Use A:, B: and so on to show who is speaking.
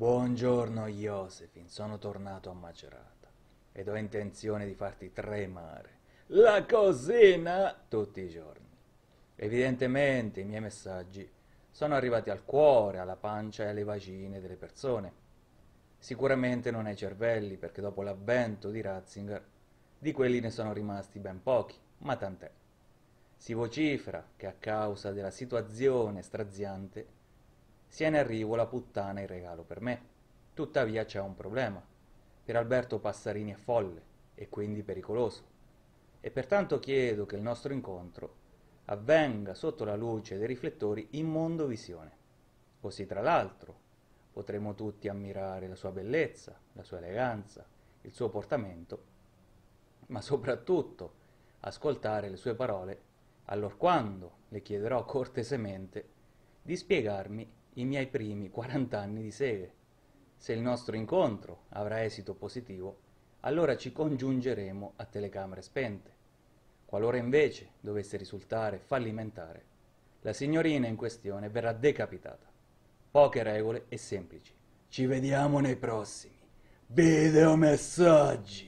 A: Buongiorno Josephine, sono tornato a Macerata ed ho intenzione di farti tremare la cosina tutti i giorni. Evidentemente i miei messaggi sono arrivati al cuore, alla pancia e alle vagine delle persone. Sicuramente non ai cervelli, perché dopo l'avvento di Ratzinger di quelli ne sono rimasti ben pochi, ma tant'è. Si vocifera che a causa della situazione straziante sia in arrivo la puttana in regalo per me. Tuttavia c'è un problema. Per Alberto Passarini è folle e quindi pericoloso. E pertanto chiedo che il nostro incontro avvenga sotto la luce dei riflettori in mondovisione. Così tra l'altro potremo tutti ammirare la sua bellezza, la sua eleganza, il suo portamento, ma soprattutto ascoltare le sue parole allorquando le chiederò cortesemente di spiegarmi i miei primi 40 anni di seghe. Se il nostro incontro avrà esito positivo, allora ci congiungeremo a telecamere spente. Qualora invece dovesse risultare fallimentare, la signorina in questione verrà decapitata. Poche regole e semplici. Ci vediamo nei prossimi videomessaggi.